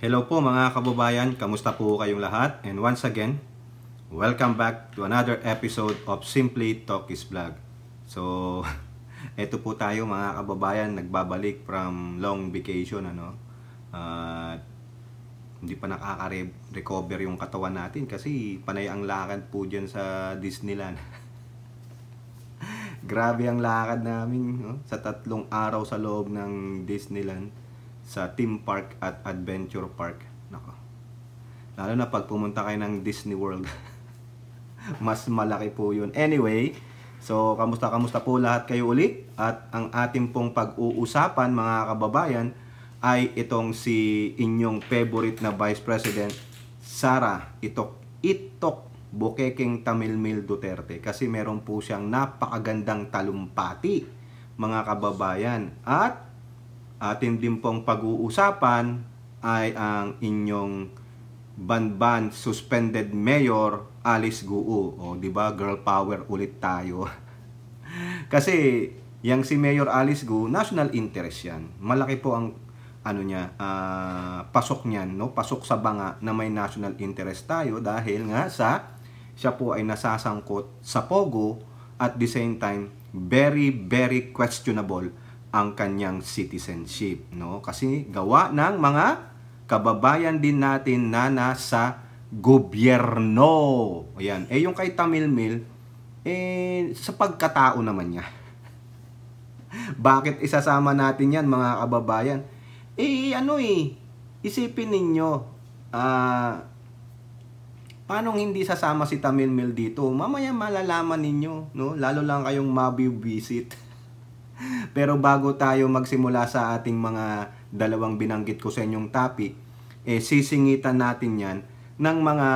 Hello po mga kababayan, kamusta po kayong lahat? And once again, welcome back to another episode of Simply Talkies Vlog. So, eto po tayo mga kababayan, nagbabalik from long vacation ano. Uh, hindi pa nakaka-recover yung katawan natin kasi panay ang lakad po dyan sa Disneyland. Grabe ang lakad namin no? sa tatlong araw sa loob ng Disneyland sa theme park at adventure park. Nako. Lalo na pag pumunta kayo ng Disney World. Mas malaki po yun. Anyway, so kamusta kamusta po lahat kayo ulit. At ang ating pong pag-uusapan mga kababayan ay itong si inyong favorite na Vice President Sara Itok Itok Bukekeng Tamilmil Duterte kasi meron po siyang napakagandang talumpati mga kababayan at atin din pong pag-uusapan ay ang inyong Banban suspended mayor Alice Guo. O, di ba? Girl power ulit tayo. Kasi yang si Mayor Alice Guo, national interest 'yan. Malaki po ang ano niya, uh, pasok niyan, no? Pasok sa banga na may national interest tayo dahil nga sa siya po ay nasasangkot sa Pogo at the same time very very questionable ang kanyang citizenship, no? Kasi gawa ng mga kababayan din natin na nasa gobyerno. Ayan. Eh yung kay Tamilmil, eh sa pagkatao naman niya. Bakit isasama natin yan mga kababayan? Eh ano eh, isipin ninyo, ah, uh, paano hindi sasama si Tamilmil dito? Mamaya malalaman ninyo, no? Lalo lang kayong mabibisit. Pero bago tayo magsimula sa ating mga dalawang binanggit ko sa inyong topic, eh, sisingitan natin yan ng mga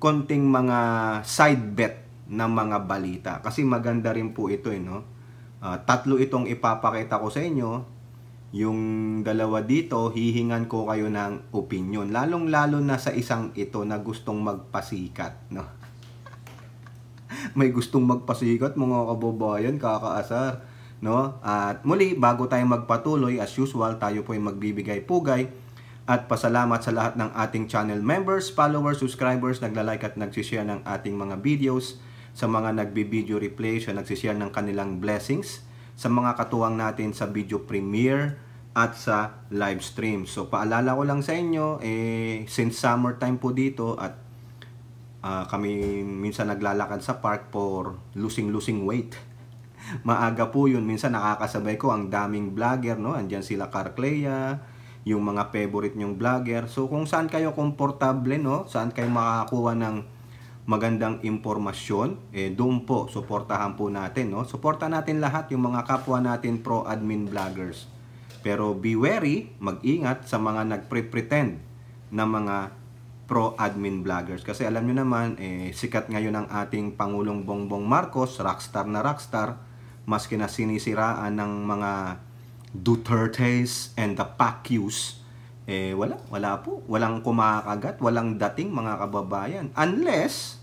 konting mga side bet ng mga balita. Kasi maganda rin po ito, eh, no? Uh, tatlo itong ipapakita ko sa inyo. Yung dalawa dito, hihingan ko kayo ng opinion. Lalong-lalo na sa isang ito na gustong magpasikat, no? May gustong magpasikat, mga kababayan, kakaasar No? At muli, bago tayo magpatuloy, as usual, tayo po ay magbibigay pugay at pasalamat sa lahat ng ating channel members, followers, subscribers, nagla-like at nagsishare ng ating mga videos, sa mga nagbi-video replays o nagsishare ng kanilang blessings, sa mga katuwang natin sa video premiere at sa live stream. So paalala ko lang sa inyo, eh, since summer time po dito at uh, kami minsan naglalakad sa park for losing-losing weight. Maaga po yun. Minsan nakakasabay ko ang daming vlogger, no? Andiyan sila Carclea, yung mga favorite nyong vlogger. So kung saan kayo komportable, no? Saan kayo makakuha ng magandang impormasyon, eh doon po, suportahan po natin, no? Suporta natin lahat yung mga kapwa natin pro-admin vloggers. Pero be wary, mag-ingat sa mga nagpre-pretend na mga pro-admin vloggers. Kasi alam nyo naman, eh, sikat ngayon ang ating Pangulong Bongbong Marcos, rockstar na rockstar maski na sinisiraan ng mga Dutertes and the Pacquiaos, eh wala, wala po. Walang kumakagat, walang dating mga kababayan. Unless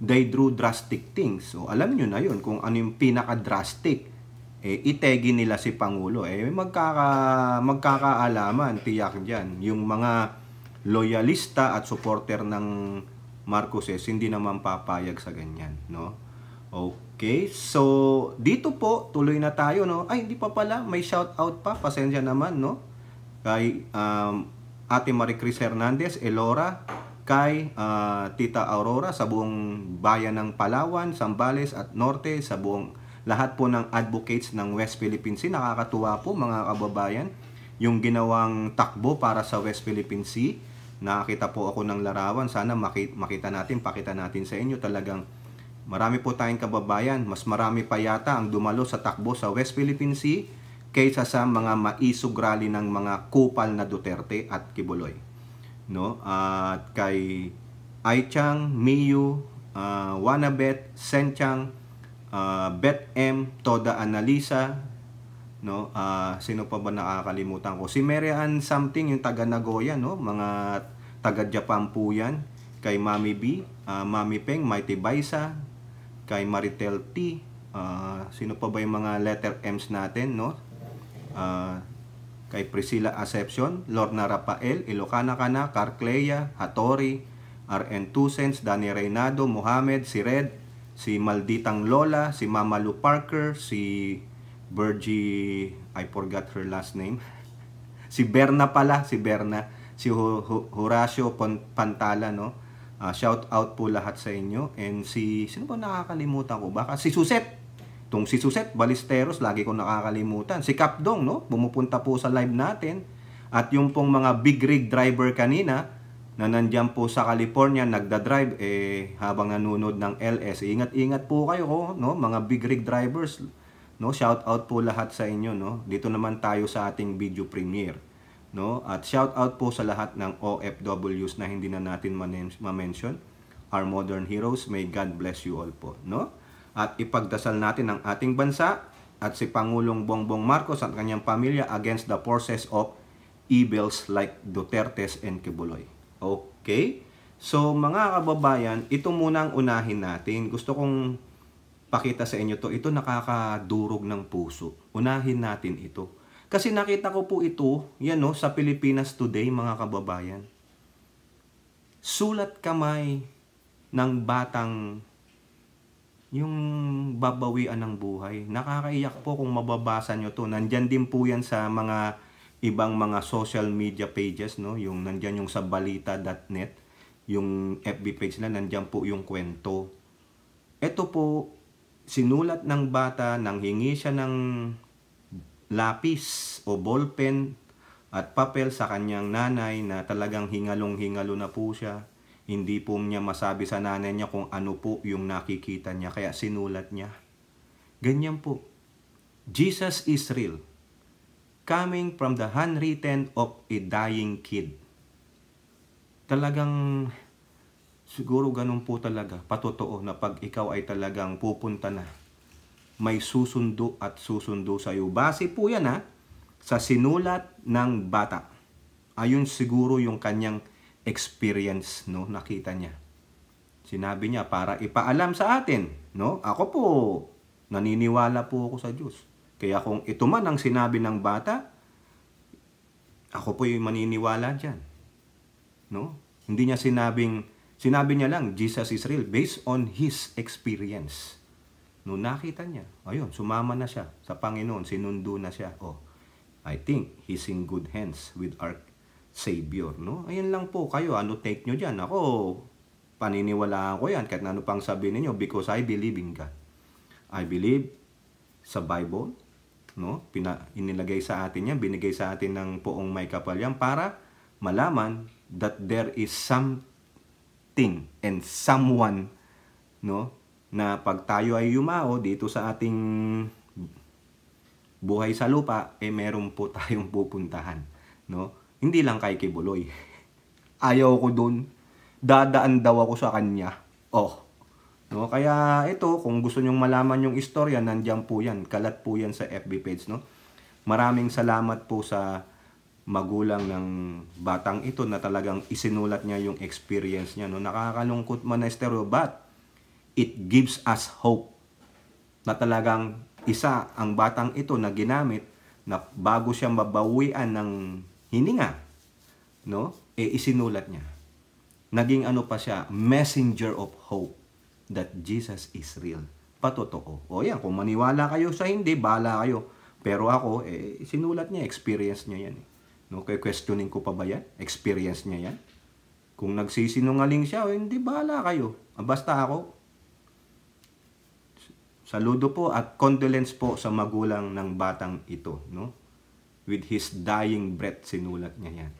they drew drastic things. So alam nyo na yon kung ano yung pinaka-drastic. Eh, itegi nila si Pangulo. Eh, magkaka, magkakaalaman, tiyak dyan. Yung mga loyalista at supporter ng Marcoses, hindi naman papayag sa ganyan. No? Okay. Okay, so dito po, tuloy na tayo, no? Ay, hindi pa pala, may shout out pa, pasensya naman, no? Kay um, Ate Marie Chris Hernandez, Elora, kay uh, Tita Aurora sa buong bayan ng Palawan, Sambales at Norte, sa buong lahat po ng advocates ng West Philippine Sea. Nakakatuwa po mga kababayan yung ginawang takbo para sa West Philippine Sea. Nakakita po ako ng larawan. Sana makita natin, pakita natin sa inyo talagang Marami po tayong kababayan, mas marami pa yata ang dumalo sa takbo sa West Philippine Sea kaysa sa mga maisog ng mga kupal na Duterte at Kibuloy. No? At kay Aichang, Miyu, uh, Wanabet, Senchang, uh, ah, Bet M, Toda Analisa, no? Uh, sino pa ba nakakalimutan ko? Si Mary something yung taga Nagoya, no? Mga taga Japan po yan. Kay Mami B, uh, Mami Peng, Mighty Baisa, kay Maritel T. Uh, sino pa ba yung mga letter M's natin, no? Uh, kay Priscilla Acepcion, Lorna Rafael, Ilocana Kana, Carcleya, Hattori, RN Tusens, Dani Reynado, Mohamed, si Red, si Malditang Lola, si Mama Lou Parker, si Virgie, I forgot her last name, si Berna pala, si Berna, si Horacio Pantala, no? Uh, shout out po lahat sa inyo. And si, sino po nakakalimutan ko? Baka si Suset. Tung si Suset, Balisteros, lagi ko nakakalimutan. Si Kapdong, no? Bumupunta po sa live natin. At yung pong mga big rig driver kanina, na nandyan po sa California, nagda-drive, eh, habang nanonood ng LS. Ingat-ingat po kayo, oh, no? Mga big rig drivers, no? Shout out po lahat sa inyo, no? Dito naman tayo sa ating video premiere no? At shout out po sa lahat ng OFWs na hindi na natin ma-mention. Our modern heroes, may God bless you all po, no? At ipagdasal natin ang ating bansa at si Pangulong Bongbong Marcos at kanyang pamilya against the forces of evils like Dutertes and Kibuloy. Okay? So mga kababayan, ito muna ang unahin natin. Gusto kong pakita sa inyo to. Ito nakakadurog ng puso. Unahin natin ito. Kasi nakita ko po ito, yan no, sa Pilipinas Today mga kababayan. Sulat kamay ng batang yung babawian ng buhay. Nakakaiyak po kung mababasa nyo to. Nandyan din po yan sa mga ibang mga social media pages, no? Yung nandyan yung sa balita.net, yung FB page na nandyan po yung kwento. Ito po, sinulat ng bata, nang hingi siya ng lapis o ballpen at papel sa kanyang nanay na talagang hingalong-hingalo na po siya. Hindi po niya masabi sa nanay niya kung ano po yung nakikita niya, kaya sinulat niya. Ganyan po. Jesus is real. Coming from the handwritten of a dying kid. Talagang, siguro ganun po talaga, patotoo na pag ikaw ay talagang pupunta na may susundo at susundo sa iyo. Base po yan ha, sa sinulat ng bata. Ayun siguro yung kanyang experience, no? Nakita niya. Sinabi niya para ipaalam sa atin, no? Ako po, naniniwala po ako sa Diyos. Kaya kung ito man ang sinabi ng bata, ako po yung maniniwala diyan. No? Hindi niya sinabing, sinabi niya lang, Jesus is real based on his experience. Noong nakita niya, ayun, sumama na siya sa Panginoon, sinundo na siya. Oh, I think he's in good hands with our Savior, no? Ayun lang po kayo, ano take nyo dyan? Ako, paniniwalaan ko yan, kahit ano pang sabihin ninyo because I believe in God. I believe sa Bible, no? Pina, inilagay sa atin yan, binigay sa atin ng poong may kapal yan para malaman that there is something and someone, no? na pag tayo ay yumao dito sa ating buhay sa lupa, eh meron po tayong pupuntahan. No? Hindi lang kay Kibuloy. Ayaw ko dun. Dadaan daw ako sa kanya. Oh. No? Kaya ito, kung gusto nyong malaman yung istorya, nandiyan po yan. Kalat po yan sa FB page. No? Maraming salamat po sa magulang ng batang ito na talagang isinulat niya yung experience niya. No? Nakakalungkot man na estero, but it gives us hope na talagang isa ang batang ito na ginamit na bago siya mabawian ng hininga, no? E isinulat niya. Naging ano pa siya, messenger of hope that Jesus is real. Patotoo. O yan, kung maniwala kayo sa hindi, bala kayo. Pero ako, eh, sinulat niya, experience niya yan. Eh. No, kaya questioning ko pa ba yan? Experience niya yan? Kung nagsisinungaling siya, eh, hindi, bala kayo. Ah, basta ako, Saludo po at condolence po sa magulang ng batang ito, no? With his dying breath, sinulat niya yan.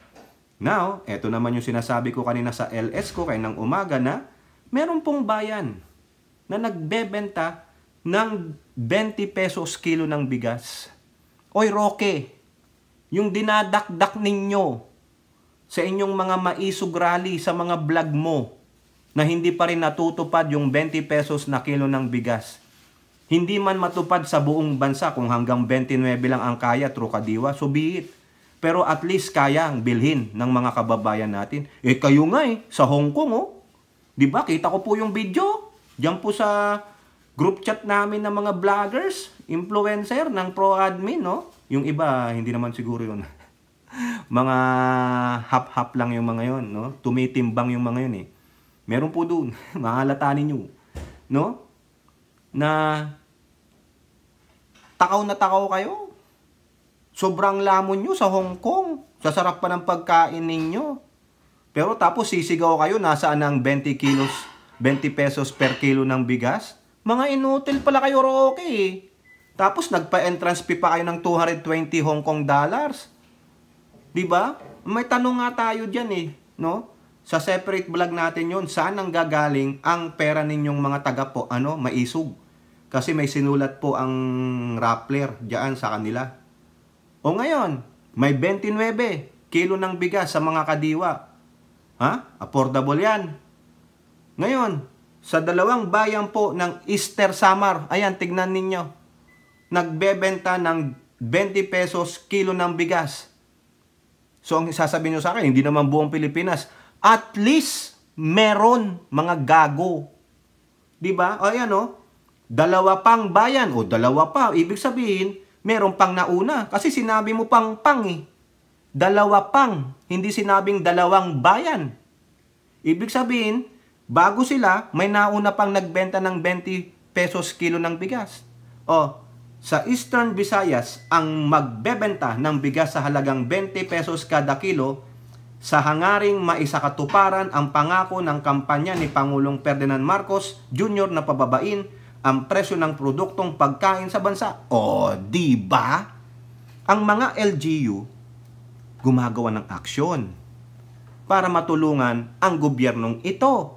Now, eto naman yung sinasabi ko kanina sa LS ko kaninang umaga na meron pong bayan na nagbebenta ng 20 pesos kilo ng bigas. Oy, Roque, yung dinadakdak ninyo sa inyong mga rally sa mga vlog mo na hindi pa rin natutupad yung 20 pesos na kilo ng bigas hindi man matupad sa buong bansa kung hanggang 29 lang ang kaya, Trukadiwa, so be it. Pero at least kaya ang bilhin ng mga kababayan natin. Eh kayo nga eh, sa Hong Kong oh. 'Di ba? Kita ko po yung video. Diyan po sa group chat namin ng mga vloggers, influencer ng pro admin no. Oh. Yung iba hindi naman siguro 'yon. mga hap-hap lang yung mga 'yon no. Tumitimbang yung mga 'yon eh. Meron po doon, mahalata ninyo. No? na takaw na takaw kayo. Sobrang lamon nyo sa Hong Kong. Sasarap pa ng pagkain ninyo. Pero tapos sisigaw kayo, nasaan ang 20 kilos, 20 pesos per kilo ng bigas? Mga inutil pala kayo, Roque. Eh. Tapos nagpa-entrance fee pa kayo ng 220 Hong Kong dollars. 'Di ba? May tanong nga tayo diyan eh, no? Sa separate vlog natin 'yon, saan ang gagaling ang pera ninyong mga taga po, ano, maisog? Kasi may sinulat po ang Rappler diyan sa kanila. O ngayon, may 29 kilo ng bigas sa mga kadiwa. Ha? Affordable yan. Ngayon, sa dalawang bayan po ng Easter Samar, ayan, tignan ninyo, nagbebenta ng 20 pesos kilo ng bigas. So, ang sasabihin niyo sa akin, hindi naman buong Pilipinas. At least, meron mga gago. 'Di ba? O, ayan oh dalawa pang bayan o dalawa pa, ibig sabihin, meron pang nauna. Kasi sinabi mo pang pang eh. Dalawa pang, hindi sinabing dalawang bayan. Ibig sabihin, bago sila, may nauna pang nagbenta ng 20 pesos kilo ng bigas. O, sa Eastern Visayas, ang magbebenta ng bigas sa halagang 20 pesos kada kilo sa hangaring maisakatuparan ang pangako ng kampanya ni Pangulong Ferdinand Marcos Jr. na pababain ang presyo ng produktong pagkain sa bansa. O, oh, di ba? Ang mga LGU gumagawa ng aksyon para matulungan ang gobyernong ito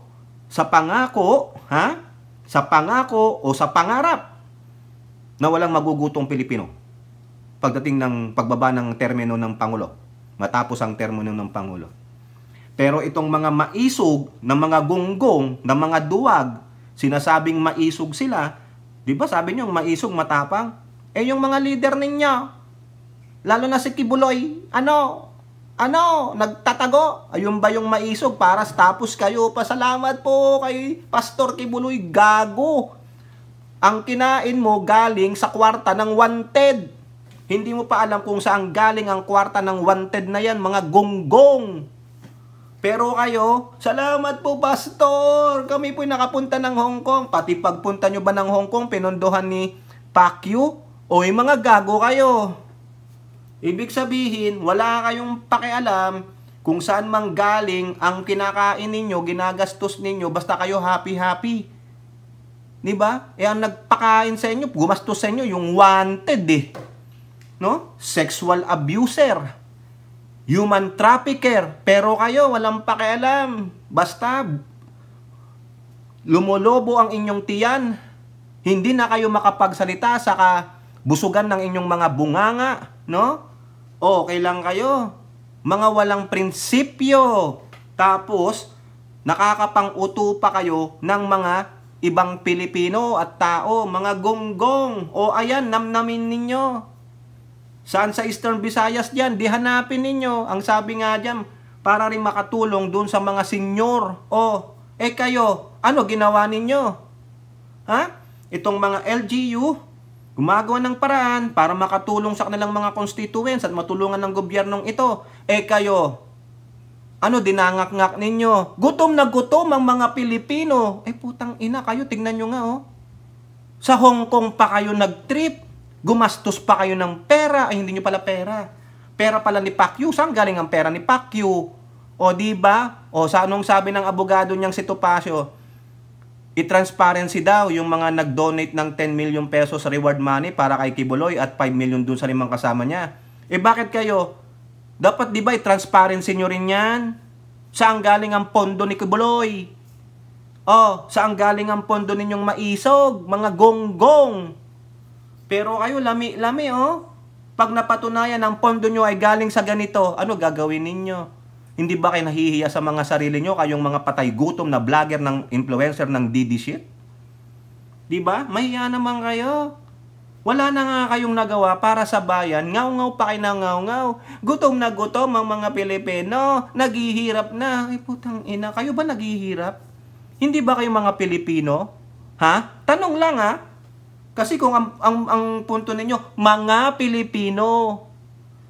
sa pangako, ha? Sa pangako o sa pangarap na walang magugutong Pilipino pagdating ng pagbaba ng termino ng Pangulo matapos ang termino ng Pangulo. Pero itong mga maisog na mga gunggong, na mga duwag, Sinasabing maisog sila. Di ba sabi niyo, maisog, matapang? Eh yung mga leader ninyo, lalo na si Kibuloy, ano? Ano? Nagtatago? Ayun ba yung maisog para tapos kayo? Pasalamat po kay Pastor Kibuloy, gago! Ang kinain mo galing sa kwarta ng wanted. Hindi mo pa alam kung saan galing ang kwarta ng wanted na yan, mga gonggong. Pero kayo, salamat po Pastor! Kami po nakapunta ng Hong Kong. Pati pagpunta nyo ba ng Hong Kong, pinondohan ni Pacquiao? O yung mga gago kayo. Ibig sabihin, wala kayong pakialam kung saan mang galing ang kinakain ninyo, ginagastos ninyo, basta kayo happy-happy. Di ba? E ang nagpakain sa inyo, gumastos sa inyo yung wanted eh. No? Sexual abuser human trafficker. Pero kayo, walang pakialam. Basta, lumolobo ang inyong tiyan. Hindi na kayo makapagsalita saka busugan ng inyong mga bunganga, no? Okay lang kayo. Mga walang prinsipyo. Tapos, nakakapang-uto pa kayo ng mga ibang Pilipino at tao, mga gonggong. O ayan, namnamin ninyo. Saan sa Eastern Visayas diyan? Di hanapin ninyo. Ang sabi nga diyan, para rin makatulong doon sa mga senior. O, oh, eh kayo, ano ginawa ninyo? Ha? Itong mga LGU, gumagawa ng paraan para makatulong sa kanilang mga constituents at matulungan ng gobyernong ito. Eh kayo, ano dinangak-ngak ninyo? Gutom na gutom ang mga Pilipino. Eh putang ina kayo, tingnan nyo nga oh. Sa Hong Kong pa kayo nag-trip. Gumastos pa kayo ng pera. Ay, hindi nyo pala pera. Pera pala ni Pacquiao. Saan galing ang pera ni Pacquiao? O, di ba? O, sa anong sabi ng abogado niyang si Topacio? I-transparency daw yung mga nag-donate ng 10 million pesos reward money para kay Kibuloy at 5 million dun sa limang kasama niya. Eh bakit kayo? Dapat di ba i-transparency nyo rin yan? Saan galing ang pondo ni Kibuloy? o saan galing ang pondo ninyong maisog? Mga gonggong! Pero kayo, lami, lami oh. Pag napatunayan ang pondo nyo ay galing sa ganito, ano gagawin ninyo? Hindi ba kayo nahihiya sa mga sarili nyo, kayong mga patay gutom na vlogger ng influencer ng DD shit? Di ba? Mahiya naman kayo. Wala na nga kayong nagawa para sa bayan. Ngaw-ngaw pa kayo ngaw-ngaw. Gutom na gutom ang mga Pilipino. Naghihirap na. Ay putang ina, kayo ba naghihirap? Hindi ba kayo mga Pilipino? Ha? Tanong lang ha? Kasi kung ang, ang, ang punto ninyo, mga Pilipino,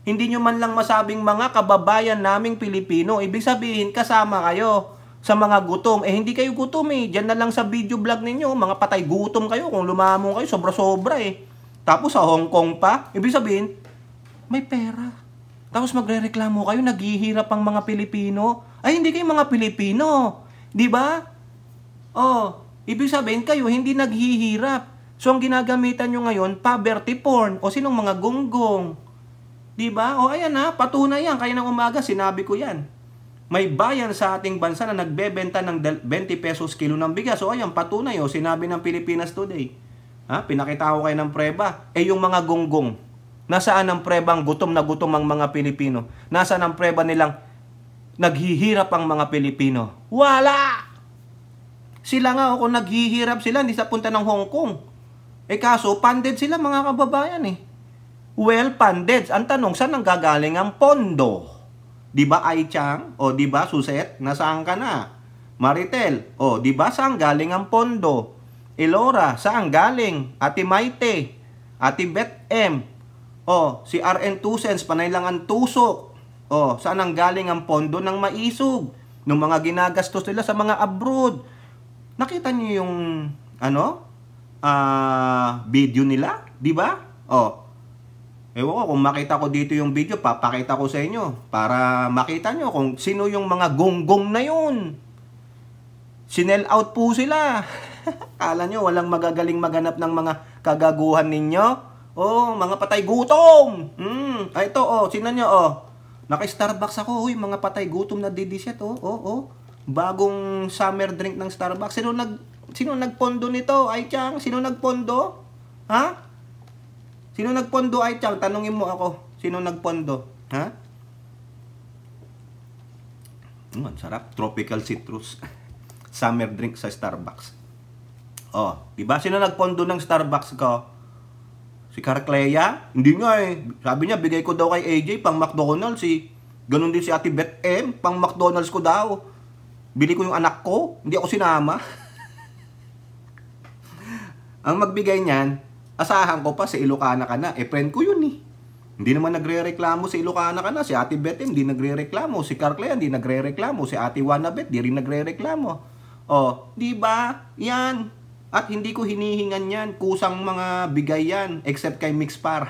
hindi nyo man lang masabing mga kababayan naming Pilipino, ibig sabihin kasama kayo sa mga gutom. Eh hindi kayo gutom eh, dyan na lang sa video vlog ninyo, mga patay gutom kayo kung lumamon kayo, sobra-sobra eh. Tapos sa Hong Kong pa, ibig sabihin, may pera. Tapos magrereklamo kayo, naghihirap ang mga Pilipino. Ay, hindi kayo mga Pilipino. 'Di ba? Oh, ibig sabihin kayo hindi naghihirap. So, ang ginagamitan nyo ngayon, poverty porn o sinong mga gonggong. ba? Diba? O ayan na, patunay yan. Kaya ng umaga, sinabi ko yan. May bayan sa ating bansa na nagbebenta ng 20 pesos kilo ng bigas. O ayan, patunay o sinabi ng Pilipinas Today. Ha? Pinakita ko kayo ng preba. Eh yung mga gonggong. Nasaan ang preba prebang gutom na gutom ang mga Pilipino? Nasaan ang preba nilang naghihirap ang mga Pilipino? Wala! Sila nga o kung naghihirap sila, hindi sa punta ng Hong Kong. Eh kaso, funded sila mga kababayan eh. Well funded. Ang tanong, saan ang gagaling ang pondo? Di ba Ai Chang? O di ba Suset? Nasaan ka na? Maritel? O di ba saan galing ang pondo? Elora, saan galing? Ati Maite? Ati Beth M? O si RN Tusens, panay lang ang tusok. O saan ang galing ang pondo ng maisog? Nung mga ginagastos nila sa mga abroad. Nakita niyo yung ano? uh, video nila, 'di ba? Oh. Ewan ko, kung makita ko dito yung video, papakita ko sa inyo para makita nyo kung sino yung mga gonggong na yun. Sinel out po sila. Kala nyo, walang magagaling maganap ng mga kagaguhan ninyo? Oh, mga patay gutom! Mm, ay, ah, to oh, sinan nyo, oh. Naka-Starbucks ako, uy, mga patay gutom na DD 7 oh, oh, oh. Bagong summer drink ng Starbucks. Sino nag sino nagpondo nito, Ay Chang? Sino nagpondo? Ha? Sino nagpondo, Ay Chang? Tanungin mo ako. Sino nagpondo? Ha? Mm, sarap. Tropical citrus. Summer drink sa Starbucks. Oh, di ba? Sino nagpondo ng Starbucks ko? Si Carclea? Hindi nga eh. Sabi niya, bigay ko daw kay AJ pang McDonald's si eh. Ganon din si Ate Beth M. Pang McDonald's ko daw. Bili ko yung anak ko. Hindi ako sinama. Ang magbigay niyan, asahan ko pa si Ilocana ka na. Eh, friend ko yun eh. Hindi naman nagre-reklamo si Ilocana ka na. Si Ate Betem, eh, hindi nagre-reklamo. Si Carclea, hindi nagre-reklamo. Si Ate Wanabet, hindi rin nagre-reklamo. Oh, di ba? Yan. At hindi ko hinihingan yan. Kusang mga bigay yan. Except kay Mixpar.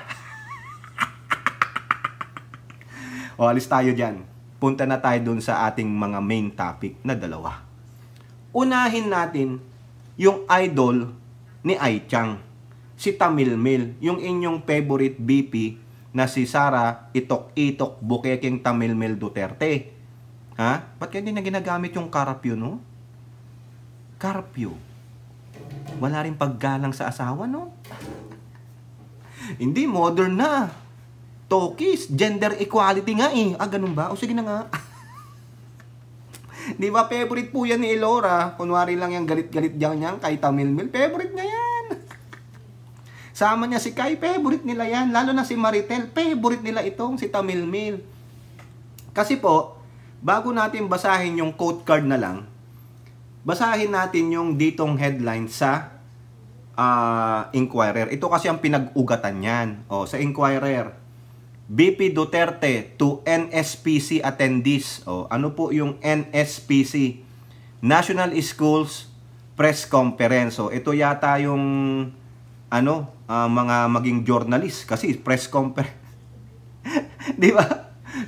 o, oh, alis tayo dyan. Punta na tayo dun sa ating mga main topic na dalawa. Unahin natin yung idol ni Ai Chang, si Tamilmil, yung inyong favorite BP na si Sara Itok-Itok Bukeking Tamilmil Duterte. Ha? Ba't kaya hindi na ginagamit yung karapyo, no? Karapyo. Wala rin paggalang sa asawa, no? hindi, modern na. Tokis, gender equality nga eh. Ah, ganun ba? O sige na nga. Di ba favorite po yan ni Elora? Kunwari lang yung galit-galit diyan niyan kay Tamilmil. Favorite niya yan. Sama niya si Kai, favorite nila yan. Lalo na si Maritel, favorite nila itong si Tamilmil. Kasi po, bago natin basahin yung quote card na lang, basahin natin yung ditong headline sa uh, Inquirer. Ito kasi ang pinag-ugatan niyan. O, sa Inquirer BP Duterte to NSPC attendees. O, ano po yung NSPC? National Schools Press Conference. O, ito yata yung ano, uh, mga maging journalist kasi press conference. 'Di ba?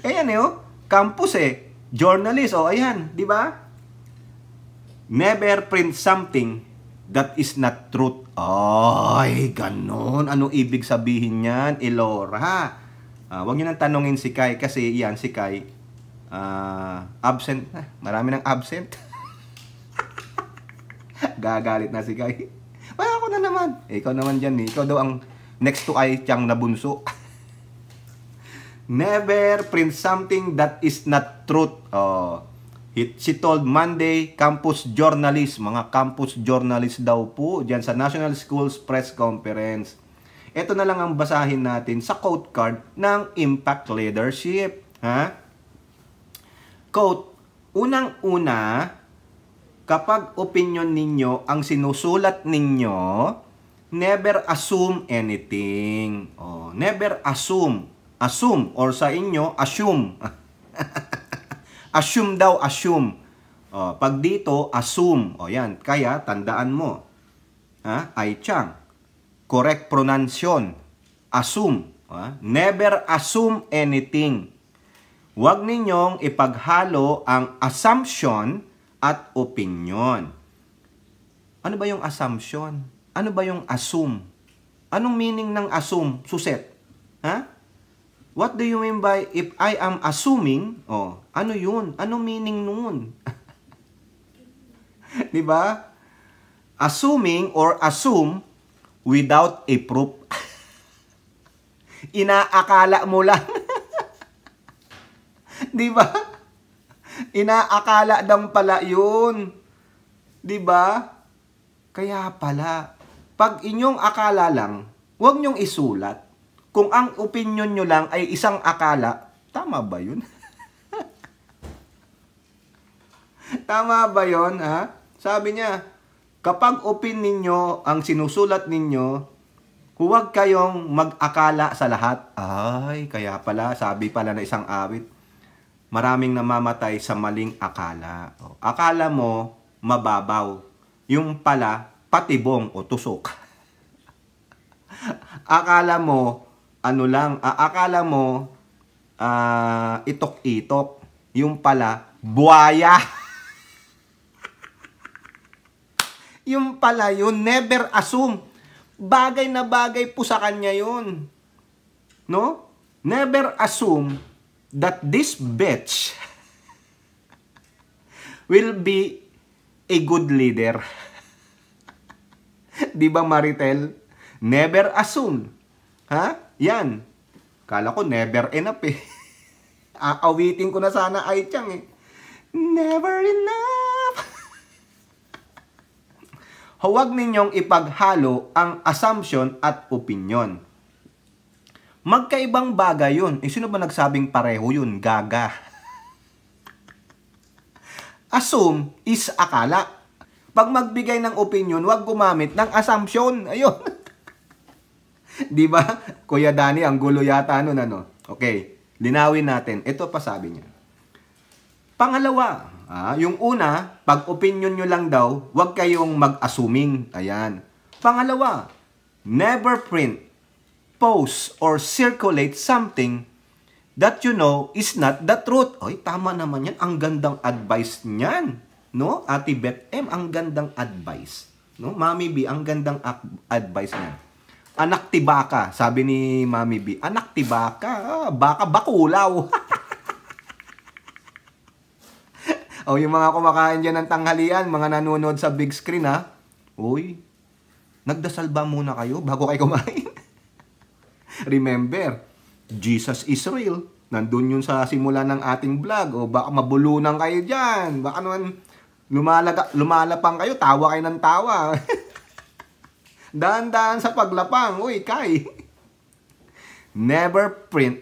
Ayan eh, oh. campus eh, journalist oh, ayan, 'di ba? Never print something that is not truth. Ay, ganun. Ano ibig sabihin niyan, Ha? Uh, ah, wag niyo nang tanungin si Kai kasi yan si Kai uh, absent na. Marami nang absent. Gagalit na si Kai. Wala ako na naman. Eh, ikaw naman dyan eh. Ikaw daw ang next to Kai Chang na bunso. Never print something that is not truth. Oh. she told Monday, campus journalist, mga campus journalist daw po, dyan sa National Schools Press Conference. Ito na lang ang basahin natin sa quote card ng Impact Leadership. Ha? Quote, unang-una, kapag opinion ninyo ang sinusulat ninyo, never assume anything. Oh, never assume. Assume or sa inyo, assume. assume daw, assume. Oh, pag dito, assume. O yan, kaya tandaan mo. Ha? Ay Chang correct pronunciation. Assume. Uh, never assume anything. Huwag ninyong ipaghalo ang assumption at opinion. Ano ba yung assumption? Ano ba yung assume? Anong meaning ng assume? Suset. Ha? Huh? What do you mean by if I am assuming? Oh, ano yun? Ano meaning noon? 'Di ba? Assuming or assume without a proof. Inaakala mo lang. 'Di ba? Inaakala lang pala 'yun. 'Di ba? Kaya pala, pag inyong akala lang, huwag niyong isulat. Kung ang opinion niyo lang ay isang akala, tama ba 'yun? tama ba 'yun, ha? Sabi niya, kapag open ninyo ang sinusulat ninyo, huwag kayong mag-akala sa lahat. Ay, kaya pala, sabi pala na isang awit, maraming namamatay sa maling akala. akala mo, mababaw. Yung pala, patibong o tusok. akala mo, ano lang, akala mo, uh, itok-itok. Yung pala, buwaya. Yung pala yun, never assume. Bagay na bagay po sa kanya yun. No? Never assume that this bitch will be a good leader. 'Di ba Maritel? Never assume. Ha? Yan. Kala ko never enough eh. Aawitin ko na sana ay tiyang eh. Never enough huwag ninyong ipaghalo ang assumption at opinion. Magkaibang bagay yun. Eh, sino ba nagsabing pareho yun? Gaga. Assume is akala. Pag magbigay ng opinion, huwag gumamit ng assumption. Ayun. Di ba? Kuya Dani, ang gulo yata nun ano. Okay, linawin natin. Ito pa sabi niya. Pangalawa, Ah, yung una, pag opinion nyo lang daw, huwag kayong mag-assuming. Ayan. Pangalawa, never print, post, or circulate something that you know is not the truth. Oy, tama naman yan. Ang gandang advice niyan. No? Ate Beth M, ang gandang advice. No? Mami B, ang gandang advice niyan. Anak tibaka, sabi ni Mami B. Anak tibaka, ah, baka bakulaw. o oh, yung mga kumakain dyan ng tanghalian, mga nanonood sa big screen ha. Uy, nagdasal ba muna kayo bago kayo kumain? Remember, Jesus is real. Nandun yun sa simula ng ating vlog. O oh, baka mabulunan kayo dyan. Baka naman lumalaga, lumalapang kayo, tawa kayo ng tawa. Daan-daan sa paglapang. Uy, Kai. Never print,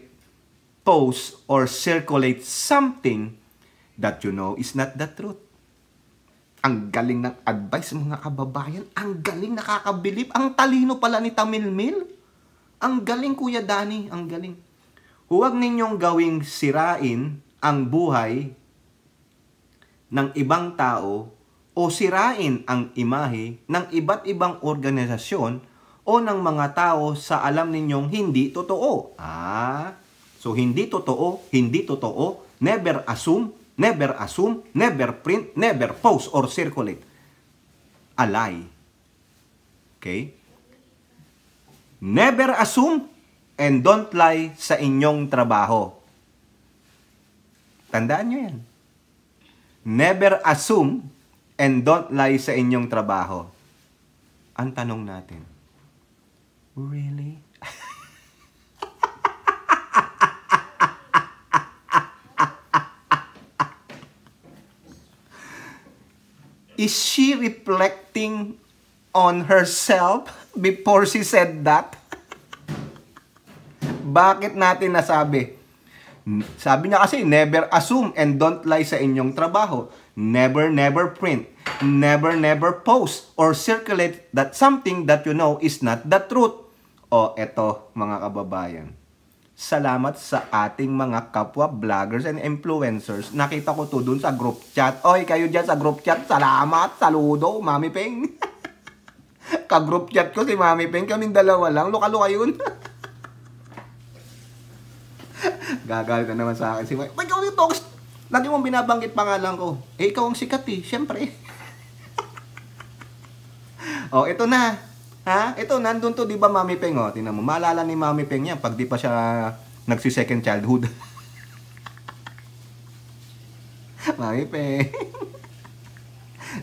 post, or circulate something that you know is not the truth. Ang galing ng advice mga kababayan. Ang galing nakakabilib. Ang talino pala ni Tamilmil. Ang galing Kuya Dani. Ang galing. Huwag ninyong gawing sirain ang buhay ng ibang tao o sirain ang imahe ng iba't ibang organisasyon o ng mga tao sa alam ninyong hindi totoo. Ah, so hindi totoo, hindi totoo, never assume, never assume, never print, never post or circulate a lie. Okay? Never assume and don't lie sa inyong trabaho. Tandaan nyo yan. Never assume and don't lie sa inyong trabaho. Ang tanong natin, really? Is she reflecting on herself before she said that? Bakit natin nasabi? Sabi niya kasi, never assume and don't lie sa inyong trabaho. Never, never print. Never, never post or circulate that something that you know is not the truth. O, eto mga kababayan salamat sa ating mga kapwa vloggers and influencers. Nakita ko to dun sa group chat. Oy, kayo dyan sa group chat, salamat, saludo, Mami Peng. Ka-group chat ko si Mami Peng, kaming dalawa lang, luka-luka yun. Gagawin na naman sa akin si Mami. Ba't ikaw yung talks? Lagi mong binabanggit pangalan ko. Eh, ikaw ang sikat eh, syempre. oh, ito na. Ha? Ito, nandun to, di ba, Mami Peng? Oh, tinan mo, maalala ni Mami Peng yan pag di pa siya nagsi-second childhood. Mami Peng.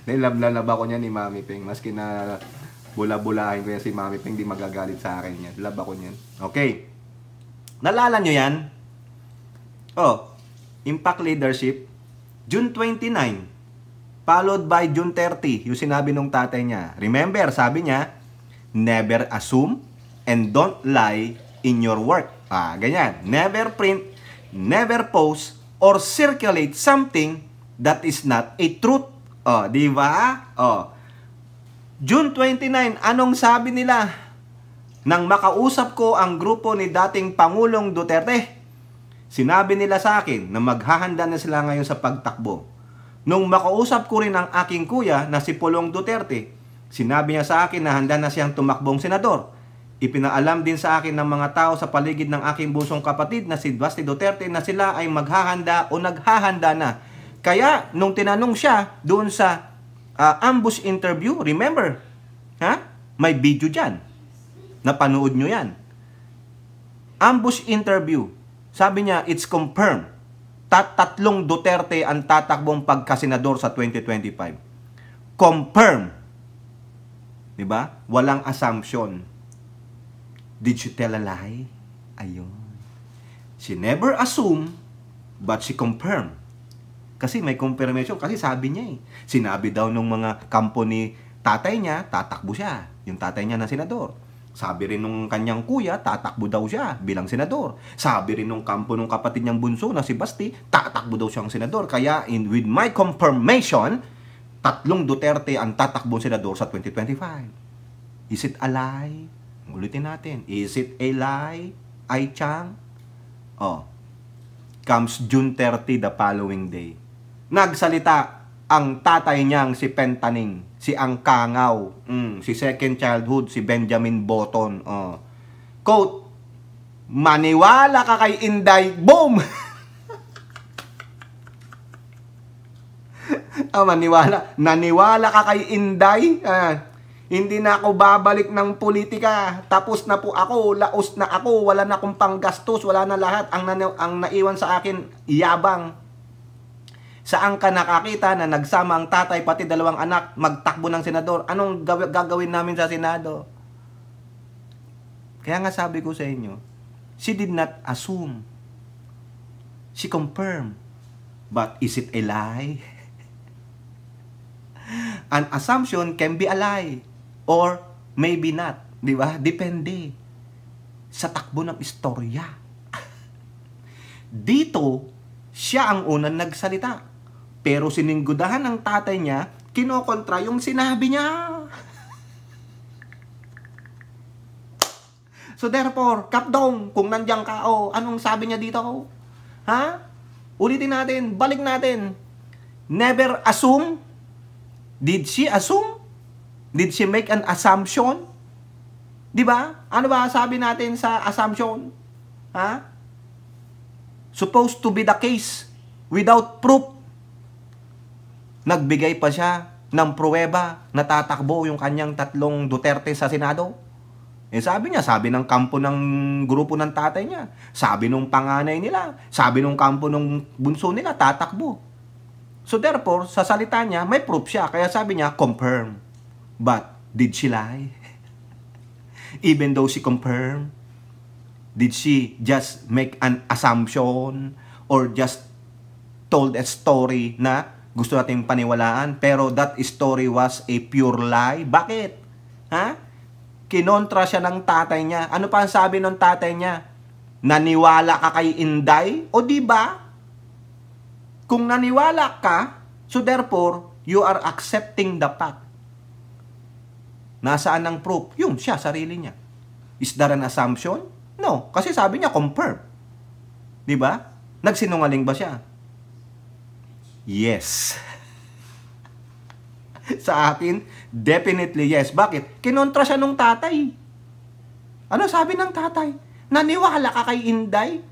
Dahil lablab niya ni Mami Peng. Maski na bula-bulahin ko yan si Mami Peng, di magagalit sa akin yan. Lab ko niyan. Okay. Nalala nyo yan? Oh, Impact Leadership, June 29, followed by June 30, yung sinabi nung tatay niya. Remember, sabi niya, never assume, and don't lie in your work. Ah, ganyan. Never print, never post, or circulate something that is not a truth. Oh, di ba? Oh. June 29, anong sabi nila? Nang makausap ko ang grupo ni dating Pangulong Duterte, sinabi nila sa akin na maghahanda na sila ngayon sa pagtakbo. Nung makausap ko rin ang aking kuya na si Pulong Duterte, Sinabi niya sa akin na handa na siyang tumakbong senador. Ipinaalam din sa akin ng mga tao sa paligid ng aking busong kapatid na si Basti Duterte na sila ay maghahanda o naghahanda na. Kaya nung tinanong siya doon sa uh, ambush interview, remember, ha? May video diyan. Napanood nyo yan. Ambush interview. Sabi niya, it's confirmed. Tat tatlong Duterte ang tatakbong pagkasenador sa 2025. Confirmed 'Di ba? Walang assumption. Did you tell a lie? Ayun. She never assume, but she confirm. Kasi may confirmation. Kasi sabi niya eh. Sinabi daw nung mga kampo ni tatay niya, tatakbo siya. Yung tatay niya na senador. Sabi rin nung kanyang kuya, tatakbo daw siya bilang senador. Sabi rin nung kampo nung kapatid niyang bunso na si Basti, tatakbo daw siyang senador. Kaya in, with my confirmation, tatlong Duterte ang tatakbong senador sa 2025. Is it a lie? Ulitin natin. Is it a lie, Ay Chang? Oh, comes June 30 the following day. Nagsalita ang tatay niyang si Pentaning, si Angkangaw, mm, si Second Childhood, si Benjamin Button. Oh. Quote, maniwala ka kay Inday, boom! ah, maniwala. Naniwala ka kay Inday? Ah, hindi na ako babalik ng politika. Tapos na po ako, laos na ako, wala na akong panggastos, wala na lahat. Ang, na, ang naiwan sa akin, yabang. Saan ka nakakita na nagsama ang tatay pati dalawang anak magtakbo ng senador? Anong gagawin namin sa Senado? Kaya nga sabi ko sa inyo, she did not assume. She confirmed. But is it a lie? An assumption can be a lie or maybe not, 'di ba? Depende sa takbo ng istorya. Dito siya ang unang nagsalita. Pero sininggudahan ng tatay niya, kinokontra yung sinabi niya. So therefore, Kapdong, kung nandiyan ka, oh, anong sabi niya dito? Ha? Ulitin natin, balik natin. Never assume Did she assume? Did she make an assumption? 'Di ba? Ano ba sabi natin sa assumption? Ha? Supposed to be the case without proof. Nagbigay pa siya ng pruweba na tatakbo yung kanyang tatlong Duterte sa Senado. Eh sabi niya, sabi ng kampo ng grupo ng tatay niya, sabi nung panganay nila, sabi nung kampo ng bunso nila, tatakbo. So therefore, sa salita niya, may proof siya. Kaya sabi niya, confirm. But, did she lie? Even though she confirmed, did she just make an assumption or just told a story na gusto nating paniwalaan pero that story was a pure lie? Bakit? Ha? Kinontra siya ng tatay niya. Ano pa ang sabi ng tatay niya? Naniwala ka kay Inday? O di ba? Kung naniwala ka, so therefore, you are accepting the fact. Nasaan ang proof? Yung siya, sarili niya. Is there an assumption? No, kasi sabi niya confirm. 'Di ba? Nagsinungaling ba siya? Yes. Sa akin, definitely yes. Bakit? Kinontra siya nung tatay. Ano sabi ng tatay? Naniwala ka kay Inday?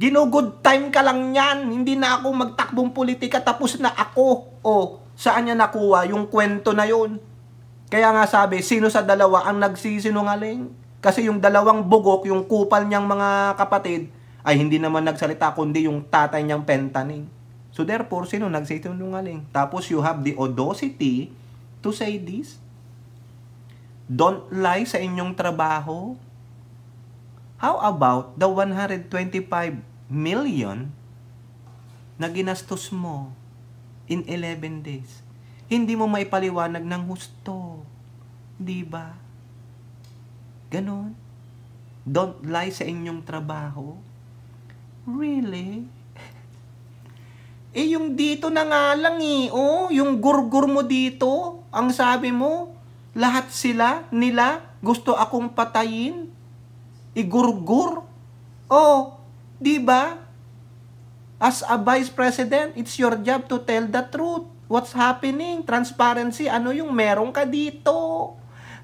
Ginugod time ka lang yan. Hindi na ako magtakbong politika. Tapos na ako. O, saan niya nakuha yung kwento na yun? Kaya nga sabi, sino sa dalawa ang nagsisinungaling? Kasi yung dalawang bugok, yung kupal niyang mga kapatid, ay hindi naman nagsalita kundi yung tatay niyang pentaning. So therefore, sino nagsisinungaling? Tapos you have the audacity to say this. Don't lie sa inyong trabaho. How about the 125 million na ginastos mo in 11 days? Hindi mo maipaliwanag ng husto. Di ba? Ganon. Don't lie sa inyong trabaho. Really? Eh, yung dito na nga lang eh, oh, yung gurgur mo dito, ang sabi mo, lahat sila, nila, gusto akong patayin igurgur. Oh, di ba? As a vice president, it's your job to tell the truth. What's happening? Transparency, ano yung meron ka dito?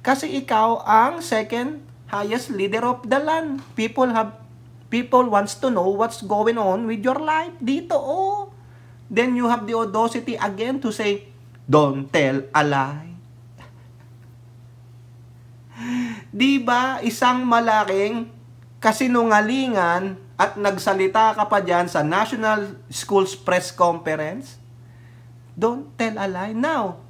Kasi ikaw ang second highest leader of the land. People have people wants to know what's going on with your life dito. Oh. Then you have the audacity again to say, don't tell a lie. Di ba isang malaking kasinungalingan at nagsalita ka pa diyan sa National Schools Press Conference? Don't tell a lie. Now,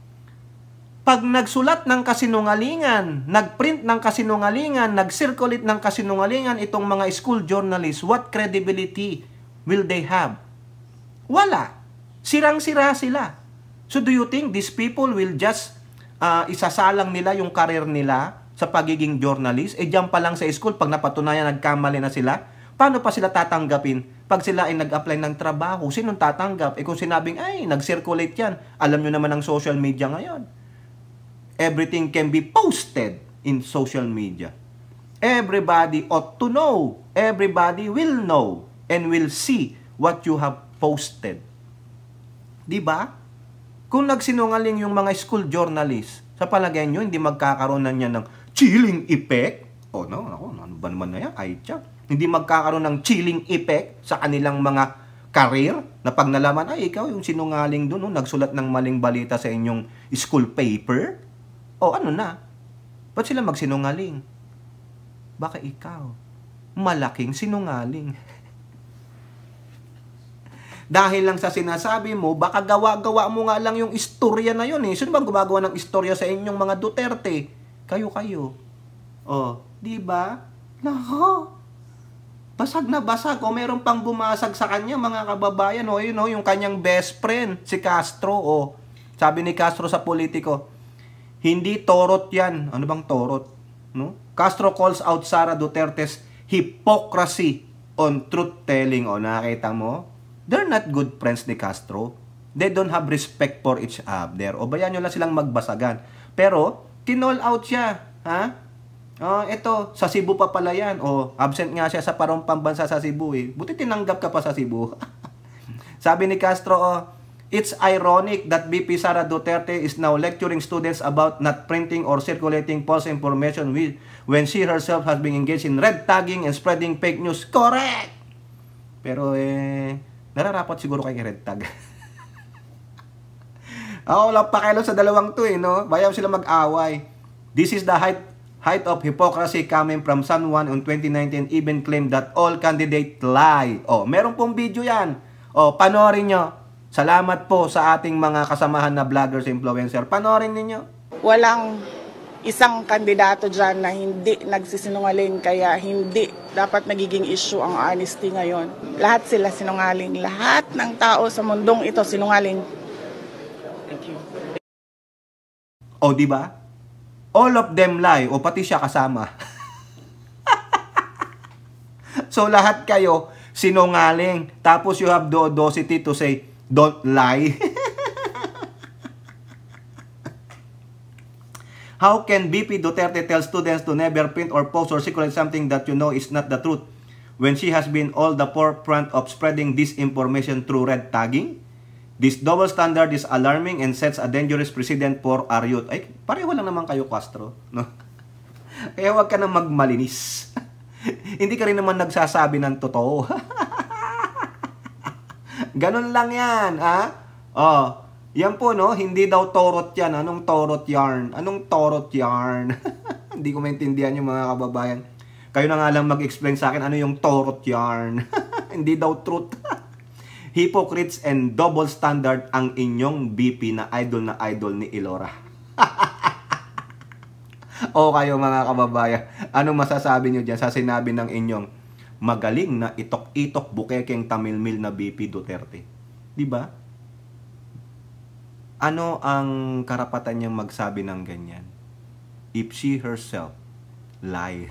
pag nagsulat ng kasinungalingan, nagprint ng kasinungalingan, nagcirculate ng kasinungalingan itong mga school journalists, what credibility will they have? Wala. Sirang-sira sila. So do you think these people will just uh, isasalang nila yung karir nila? sa pagiging journalist? eh diyan pa lang sa school, pag napatunayan nagkamali na sila, paano pa sila tatanggapin pag sila ay nag-apply ng trabaho? Sinong tatanggap? Eh kung sinabing, ay, nag-circulate yan. Alam nyo naman ang social media ngayon. Everything can be posted in social media. Everybody ought to know. Everybody will know and will see what you have posted. 'Di ba? Kung nagsinungaling yung mga school journalist, sa palagay nyo, hindi magkakaroon na niya ng chilling effect. O oh, no, no, ano ba naman na yan? Ay, tiyak. Hindi magkakaroon ng chilling effect sa kanilang mga career na pag nalaman, ay, ikaw yung sinungaling doon, no? nagsulat ng maling balita sa inyong school paper. O ano na? Ba't sila magsinungaling? Baka ikaw, malaking sinungaling. Dahil lang sa sinasabi mo, baka gawa-gawa mo nga lang yung istorya na yun eh. Sino ba gumagawa ng istorya sa inyong mga Duterte? Kayo-kayo. Oh, di ba? Nako! Basag na basag. O oh, meron pang bumasag sa kanya, mga kababayan. O oh, yun, oh, yung kanyang best friend, si Castro. O, oh, sabi ni Castro sa politiko, hindi torot yan. Ano bang torot? No? Castro calls out Sara Duterte's hypocrisy on truth-telling. O, nakita mo? They're not good friends ni Castro. They don't have respect for each other. O, bayan nyo lang silang magbasagan. Pero, Kinall out siya. Ha? Oh, ito, sa Cebu pa pala yan. Oh, absent nga siya sa parong pambansa sa Cebu eh. Buti tinanggap ka pa sa Cebu. Sabi ni Castro, oh, It's ironic that BP Sara Duterte is now lecturing students about not printing or circulating false information when she herself has been engaged in red tagging and spreading fake news. Correct! Pero eh, nararapat siguro kay red tag. Oh, wala pakialam sa dalawang to eh, no? Bayaw sila mag-away. This is the height height of hypocrisy coming from San Juan on 2019 even claim that all candidate lie. Oh, meron pong video yan. Oh, panoorin nyo. Salamat po sa ating mga kasamahan na vloggers influencer. Panoorin ninyo. Walang isang kandidato dyan na hindi nagsisinungaling kaya hindi dapat nagiging issue ang honesty ngayon. Lahat sila sinungaling. Lahat ng tao sa mundong ito sinungaling. O, oh, di ba? All of them lie. O, pati siya kasama. so, lahat kayo sinungaling. Tapos you have the audacity to say, don't lie. How can BP Duterte tell students to never print or post or circulate something that you know is not the truth when she has been all the forefront of spreading disinformation through red tagging? This double standard is alarming and sets a dangerous precedent for our youth. Ay, pareho lang naman kayo, Castro. No? Kaya huwag ka nang magmalinis. Hindi ka rin naman nagsasabi ng totoo. Ganun lang yan, ha? Oh, yan po, no? Hindi daw torot yan. Anong torot yarn? Anong torot yarn? Hindi ko maintindihan yung mga kababayan. Kayo na nga lang mag-explain sa akin ano yung torot yarn. Hindi daw truth hypocrites and double standard ang inyong BP na idol na idol ni Ilora. o kayo mga kababayan, ano masasabi nyo dyan sa sinabi ng inyong magaling na itok-itok bukekeng tamilmil na BP Duterte? Di ba? Ano ang karapatan niyang magsabi ng ganyan? If she herself lie.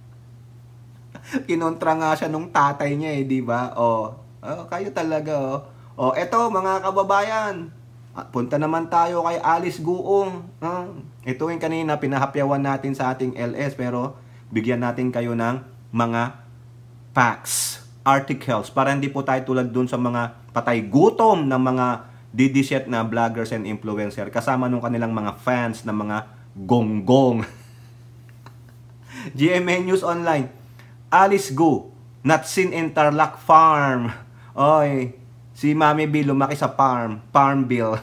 Kinontra nga siya nung tatay niya eh, di ba? O, Oh, kayo talaga oh. Oh, eto mga kababayan. Ah, punta naman tayo kay Alice Guong. Oh, ito yung kanina pinahapyawan natin sa ating LS pero bigyan natin kayo ng mga facts, articles para hindi po tayo tulad dun sa mga patay gutom ng mga didisyet na vloggers and influencer kasama nung kanilang mga fans na mga gonggong. GMA News Online, Alice Gu, not seen in Tarlac Farm. Oy, si Mami B lumaki sa farm, farm bill.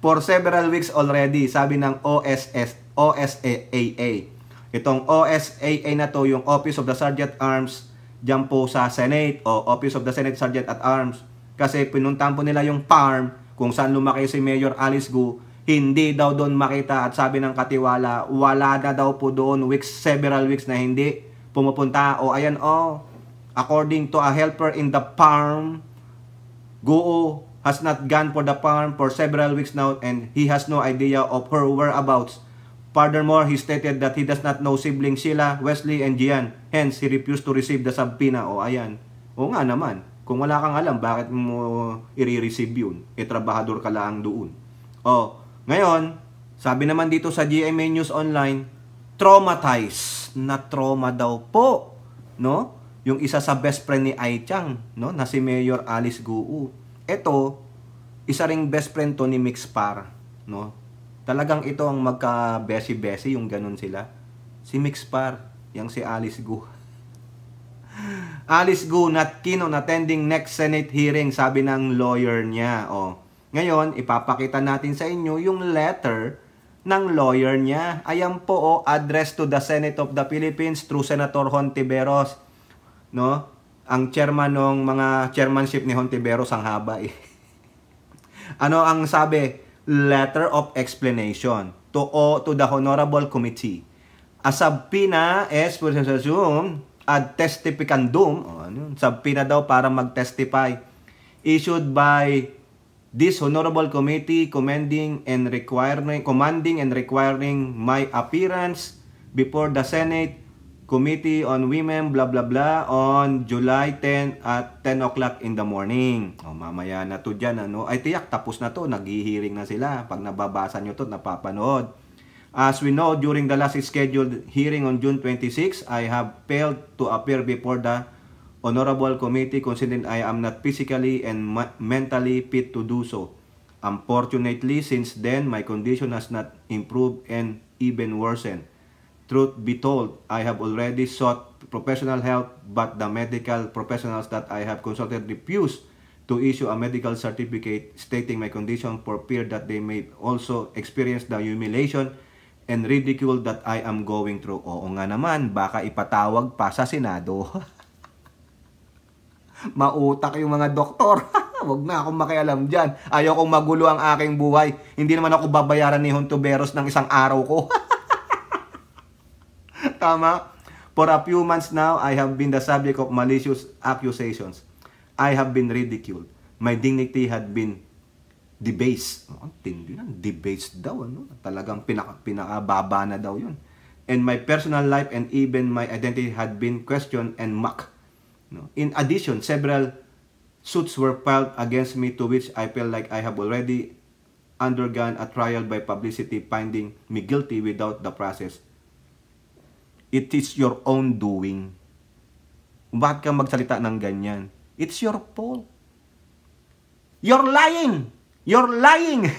For several weeks already, sabi ng OSS, OSAA. Itong OSAA na to, yung Office of the Sergeant Arms, dyan po sa Senate o Office of the Senate Sergeant at Arms. Kasi pinuntan po nila yung farm kung saan lumaki si Mayor Alice Gu. Hindi daw doon makita at sabi ng katiwala, wala na daw po doon weeks, several weeks na hindi pumupunta. O ayan, o, according to a helper in the farm, Guo has not gone for the farm for several weeks now and he has no idea of her whereabouts. Furthermore, he stated that he does not know sibling Sheila, Wesley, and Gian. Hence, he refused to receive the subpoena. O, ayan. O nga naman. Kung wala kang alam, bakit mo i-receive yun? E, trabahador ka lang doon. O, ngayon, sabi naman dito sa GMA News Online, traumatized. Na trauma daw po. No? yung isa sa best friend ni Ai Chang, no, na si Mayor Alice Guu. Ito, isa ring best friend to ni Mixpar, no. Talagang ito ang magka besi besi yung ganun sila. Si Mixpar, yung si Alice Gu. Alice Gu not keen on attending next Senate hearing, sabi ng lawyer niya. Oh. Ngayon, ipapakita natin sa inyo yung letter ng lawyer niya. Ayan po, oh, address to the Senate of the Philippines through Senator Hontiveros no? Ang chairman ng mga chairmanship ni Hontiveros ang haba eh. ano ang sabi? Letter of explanation to o, to the honorable committee. A subpoena es processum ad testificandum, ano yun? subpoena daw para magtestify issued by this honorable committee commending and requiring commanding and requiring my appearance before the Senate Committee on Women, blah blah blah, on July 10 at 10 o'clock in the morning. O, oh, mamaya na to dyan, ano? Ay, tiyak, tapos na to. Naghihiring na sila. Pag nababasa nyo to, napapanood. As we know, during the last scheduled hearing on June 26, I have failed to appear before the Honorable Committee considering I am not physically and mentally fit to do so. Unfortunately, since then, my condition has not improved and even worsened. Truth be told, I have already sought professional help, but the medical professionals that I have consulted refuse to issue a medical certificate stating my condition for fear that they may also experience the humiliation and ridicule that I am going through. Oo nga naman, baka ipatawag pa sa Senado. Mautak yung mga doktor. Huwag na akong makialam dyan. Ayokong magulo ang aking buhay. Hindi naman ako babayaran ni Hontoberos ng isang araw ko. Tama? For a few months now, I have been the subject of malicious accusations. I have been ridiculed. My dignity had been debased. Oh, ang tindi na, debased daw. Ano? Talagang pinaka, pinakababa na daw yun. And my personal life and even my identity had been questioned and mocked. No? In addition, several suits were filed against me to which I feel like I have already undergone a trial by publicity finding me guilty without the process It is your own doing. Bakit ka magsalita ng ganyan? It's your fault. You're lying! You're lying!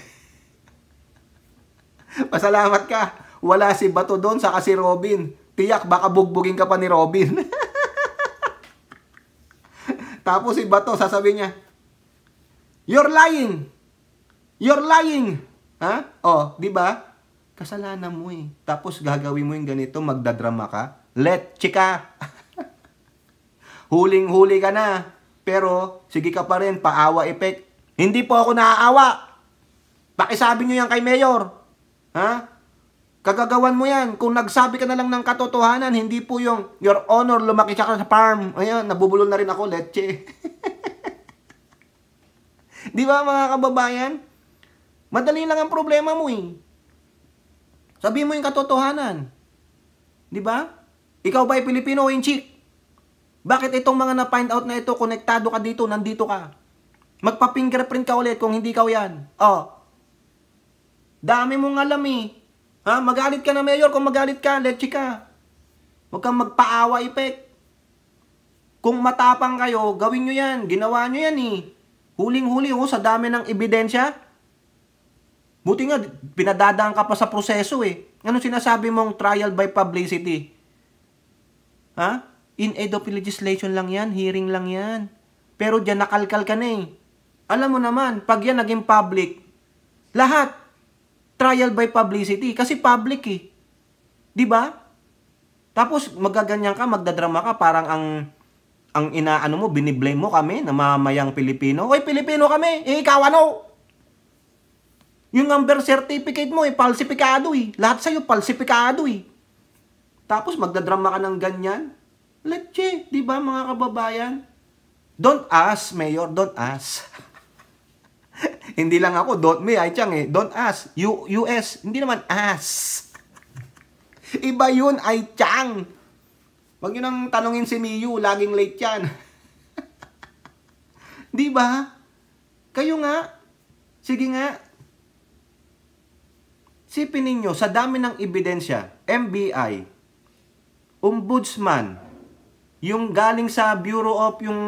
Pasalamat ka. Wala si Bato doon, saka si Robin. Tiyak, baka bugbugin ka pa ni Robin. Tapos si Bato, sasabi niya, You're lying! You're lying! Ha? Oh, di ba? Kasalanan mo eh. Tapos gagawin mo yung ganito, magdadrama ka. Let, chika! Huling-huli ka na. Pero, sige ka pa rin, paawa effect. Hindi po ako naaawa. Pakisabi nyo yan kay Mayor. Ha? Kagagawan mo yan. Kung nagsabi ka na lang ng katotohanan, hindi po yung, Your Honor, lumaki siya sa farm. Ayan, nabubulol na rin ako, leche. Di ba mga kababayan? Madali lang ang problema mo eh. Sabi mo yung katotohanan. 'Di ba? Ikaw ba ay Pilipino o chick? Bakit itong mga na-find out na ito, konektado ka dito, nandito ka? Magpa-fingerprint ka ulit kung hindi ka yan. Oh. Dami mong alam eh. Ha? Magalit ka na, Mayor. Kung magalit ka, leche ka. Huwag kang magpaawa effect. Kung matapang kayo, gawin nyo yan. Ginawa nyo yan eh. Huling-huli oh, sa dami ng ebidensya, Buti nga, pinadadaan ka pa sa proseso eh. Anong sinasabi mong trial by publicity? Ha? In aid of legislation lang yan, hearing lang yan. Pero dyan nakalkal ka na eh. Alam mo naman, pag yan naging public, lahat, trial by publicity, kasi public eh. ba? Diba? Tapos magaganyan ka, magdadrama ka, parang ang ang inaano mo, biniblame mo kami na mamayang Pilipino. Oy, Pilipino kami, eh, ikaw ano? Yung number certificate mo, eh, palsipikado eh. Lahat sa'yo, palsipikado eh. Tapos magdadrama ka ng ganyan. Leche, di ba mga kababayan? Don't ask, Mayor, don't ask. hindi lang ako, don't me, ay chang eh. Don't ask. U US, hindi naman ask. Iba yun, ay chang. Wag yun ang tanungin si Miyu, laging late yan. di ba? Kayo nga, sige nga, Sipin ninyo, sa dami ng ebidensya, MBI, Ombudsman, yung galing sa Bureau of yung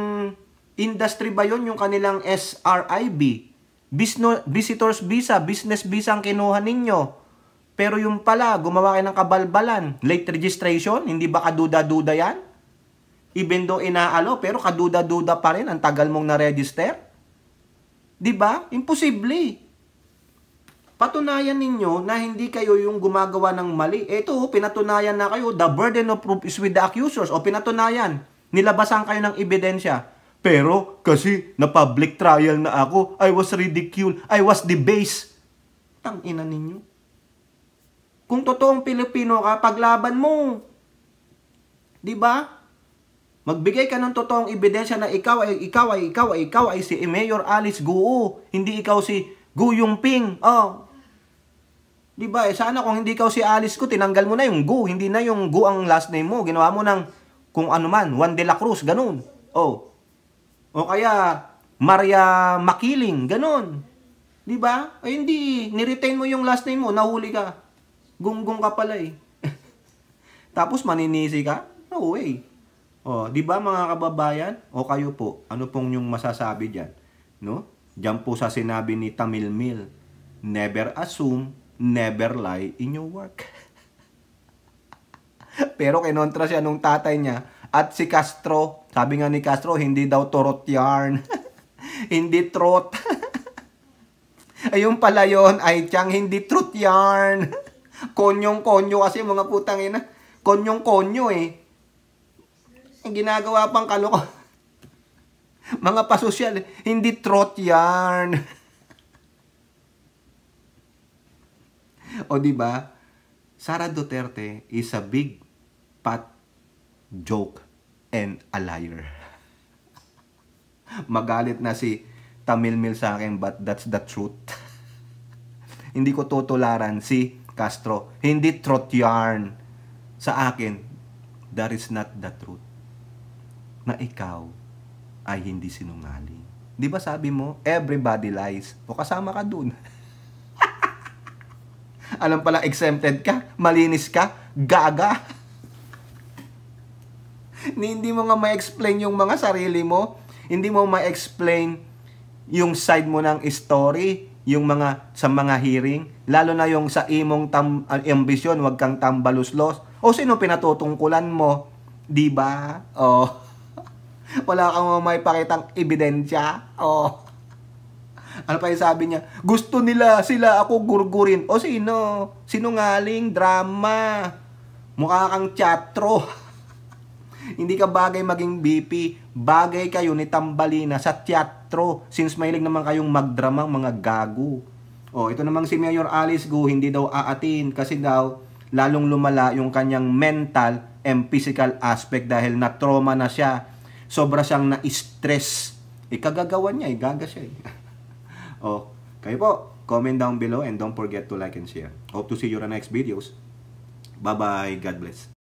industry ba yon yung kanilang SRIB, Bisno, visitors visa, business visa ang kinuha ninyo. Pero yung pala, gumawa kayo ng kabalbalan. Late registration, hindi ba kaduda-duda yan? Even though inaalo, pero kaduda-duda pa rin ang tagal mong na-register. 'Di ba? Imposible patunayan ninyo na hindi kayo yung gumagawa ng mali. Ito, pinatunayan na kayo. The burden of proof is with the accusers. O pinatunayan. Nilabasan kayo ng ebidensya. Pero kasi na public trial na ako, I was ridiculed, I was debased. Tang ina ninyo. Kung totoong Pilipino ka, paglaban mo. 'Di ba? Magbigay ka ng totoong ebidensya na ikaw ay ikaw ay ikaw ay ikaw ay si Mayor Alice Guo, hindi ikaw si Guyong Ping. Oh, Di ba? Eh, sana kung hindi ka si Alice ko, tinanggal mo na yung Gu. Hindi na yung Gu ang last name mo. Ginawa mo ng kung ano man, Juan de la Cruz, ganun. Oh. O kaya, Maria Makiling, ganun. Di ba? Ay eh, hindi, ni-retain mo yung last name mo, nahuli ka. Gunggong ka pala eh. Tapos maninisi ka? No way. Oh, di ba mga kababayan? O kayo po, ano pong yung masasabi diyan? No? Diyan po sa sinabi ni Tamil Mil, never assume never lie in your work. Pero kinontra siya nung tatay niya at si Castro. Sabi nga ni Castro, hindi daw trot yarn. hindi trot. Ayun pala yon ay tiyang hindi trot yarn. Konyong-konyo kasi mga putang ina. Konyong-konyo eh. Ang ginagawa pang kaloko. mga pasosyal, hindi trot yarn. o di ba? Sara Duterte is a big fat joke and a liar. Magalit na si Tamilmil sa akin but that's the truth. Hindi ko tutularan si Castro. Hindi trot yarn sa akin. That is not the truth. Na ikaw ay hindi sinungaling. Di ba sabi mo, everybody lies. O kasama ka dun. Alam pala, exempted ka, malinis ka, gaga. Ni hindi mo nga ma-explain yung mga sarili mo. Hindi mo ma-explain yung side mo ng story, yung mga sa mga hearing, lalo na yung sa imong tam, ah, ambisyon, wag kang tambaluslos. O sino pinatutungkulan mo, 'di ba? Oh. Wala kang maipakitang ebidensya. Oh. Ano pa yung sabi niya? Gusto nila sila ako gurgurin. O sino? Sinungaling drama. Mukha kang chatro. Hindi ka bagay maging BP. Bagay kayo ni Tambalina sa teatro. Since mahilig naman kayong magdrama mga gago. O, ito namang si Mayor Alice Gu, hindi daw aatin kasi daw lalong lumala yung kanyang mental and physical aspect dahil na-trauma na siya. Sobra siyang na-stress. Ikagagawa eh, niya, igaga eh, siya. Eh. Oh, kayo po, comment down below and don't forget to like and share. Hope to see you on next videos. Bye-bye. God bless.